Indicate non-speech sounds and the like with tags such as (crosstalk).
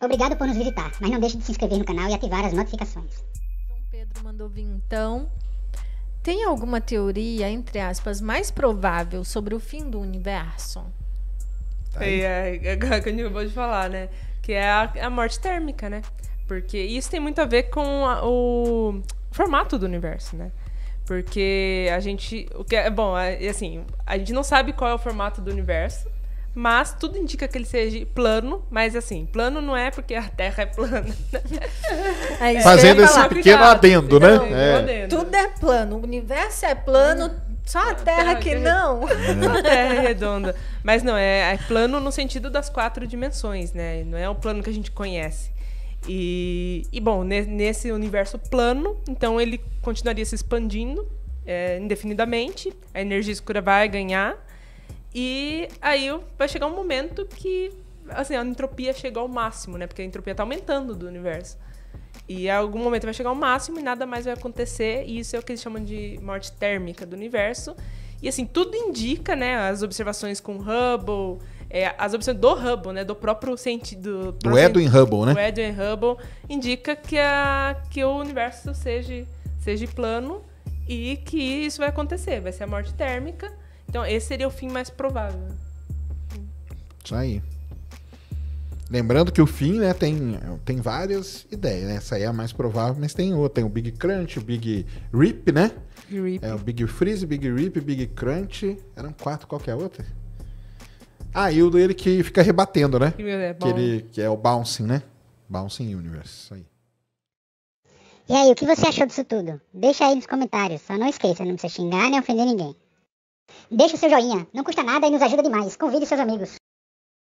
Obrigado por nos visitar, mas não deixe de se inscrever no canal e ativar as notificações. João Pedro mandou vir então. Tem alguma teoria, entre aspas, mais provável sobre o fim do universo? é, é, é que eu acabou de falar, né? Que é a, é a, morte térmica, né? Porque isso tem muito a ver com a, o formato do universo, né? Porque a gente. O que é, bom, é, assim, a gente não sabe qual é o formato do universo mas tudo indica que ele seja plano, mas assim, plano não é porque a Terra é plana. (laughs) É Fazendo esse falar, pequeno cuidado, adendo, então, né? Não, é. Tudo é plano, o universo é plano, uhum. só a Terra, terra que é não. É. (laughs) Só a Terra é redonda. Mas não, é, é plano no sentido das quatro dimensões, né? Não é o plano que a gente conhece. E, e bom, nesse universo plano, então ele continuaria se expandindo é, indefinidamente. A energia escura vai ganhar e aí vai chegar um momento que assim, a entropia chega ao máximo, né? Porque a entropia está aumentando do universo. E em algum momento vai chegar ao máximo e nada mais vai acontecer. E isso é o que eles chamam de morte térmica do universo. E assim, tudo indica, né? As observações com Hubble, é, as observações do Hubble, né? Do próprio sentido. Do, do Edwin Hubble, né? Do Edwin Hubble indica que, a, que o universo seja, seja plano e que isso vai acontecer. Vai ser a morte térmica. Então, esse seria o fim mais provável. Isso aí. Lembrando que o fim, né, tem, tem várias ideias, né? Essa aí é a mais provável, mas tem outra. Tem o Big Crunch, o Big Rip, né? Rip. É, o Big Freeze, Big Rip, Big Crunch. Eram quatro, qual que é outra? Ah, e o dele que fica rebatendo, né? É que, ele, que é o Bouncing, né? Bouncing Universe, isso aí. E aí, o que você achou disso tudo? Deixa aí nos comentários. Só não esqueça, não precisa xingar nem ofender ninguém. Deixe o seu joinha, não custa nada e nos ajuda demais. Convide seus amigos.